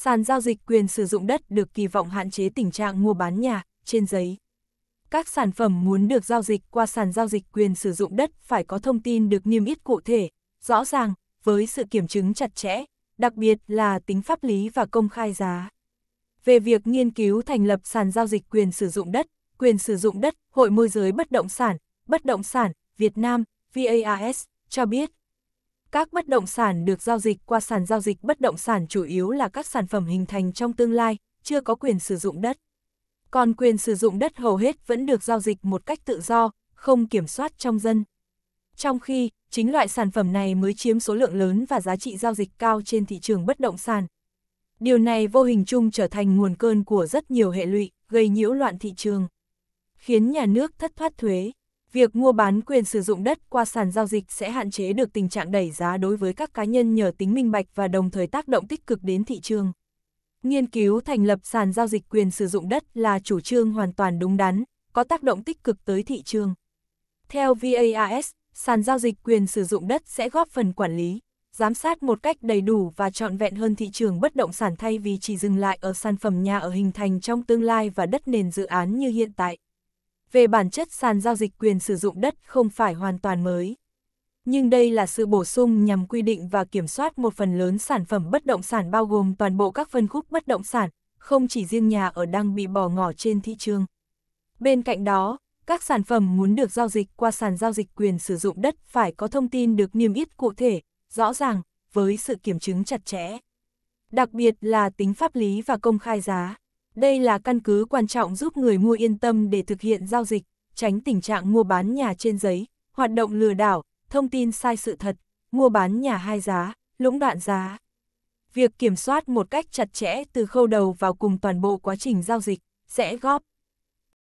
sàn giao dịch quyền sử dụng đất được kỳ vọng hạn chế tình trạng mua bán nhà trên giấy. Các sản phẩm muốn được giao dịch qua sàn giao dịch quyền sử dụng đất phải có thông tin được niêm yết cụ thể, rõ ràng, với sự kiểm chứng chặt chẽ, đặc biệt là tính pháp lý và công khai giá. Về việc nghiên cứu thành lập sàn giao dịch quyền sử dụng đất, quyền sử dụng đất, Hội môi giới bất động sản, bất động sản Việt Nam, (VAS) cho biết, các bất động sản được giao dịch qua sàn giao dịch bất động sản chủ yếu là các sản phẩm hình thành trong tương lai, chưa có quyền sử dụng đất. Còn quyền sử dụng đất hầu hết vẫn được giao dịch một cách tự do, không kiểm soát trong dân. Trong khi, chính loại sản phẩm này mới chiếm số lượng lớn và giá trị giao dịch cao trên thị trường bất động sản. Điều này vô hình chung trở thành nguồn cơn của rất nhiều hệ lụy, gây nhiễu loạn thị trường, khiến nhà nước thất thoát thuế việc mua bán quyền sử dụng đất qua sàn giao dịch sẽ hạn chế được tình trạng đẩy giá đối với các cá nhân nhờ tính minh bạch và đồng thời tác động tích cực đến thị trường. Nghiên cứu thành lập sàn giao dịch quyền sử dụng đất là chủ trương hoàn toàn đúng đắn, có tác động tích cực tới thị trường. Theo VAS, sàn giao dịch quyền sử dụng đất sẽ góp phần quản lý, giám sát một cách đầy đủ và trọn vẹn hơn thị trường bất động sản thay vì chỉ dừng lại ở sản phẩm nhà ở hình thành trong tương lai và đất nền dự án như hiện tại về bản chất sàn giao dịch quyền sử dụng đất không phải hoàn toàn mới. Nhưng đây là sự bổ sung nhằm quy định và kiểm soát một phần lớn sản phẩm bất động sản bao gồm toàn bộ các phân khúc bất động sản, không chỉ riêng nhà ở đang bị bỏ ngỏ trên thị trường. Bên cạnh đó, các sản phẩm muốn được giao dịch qua sàn giao dịch quyền sử dụng đất phải có thông tin được niêm yết cụ thể, rõ ràng, với sự kiểm chứng chặt chẽ. Đặc biệt là tính pháp lý và công khai giá. Đây là căn cứ quan trọng giúp người mua yên tâm để thực hiện giao dịch, tránh tình trạng mua bán nhà trên giấy, hoạt động lừa đảo, thông tin sai sự thật, mua bán nhà hai giá, lũng đoạn giá. Việc kiểm soát một cách chặt chẽ từ khâu đầu vào cùng toàn bộ quá trình giao dịch sẽ góp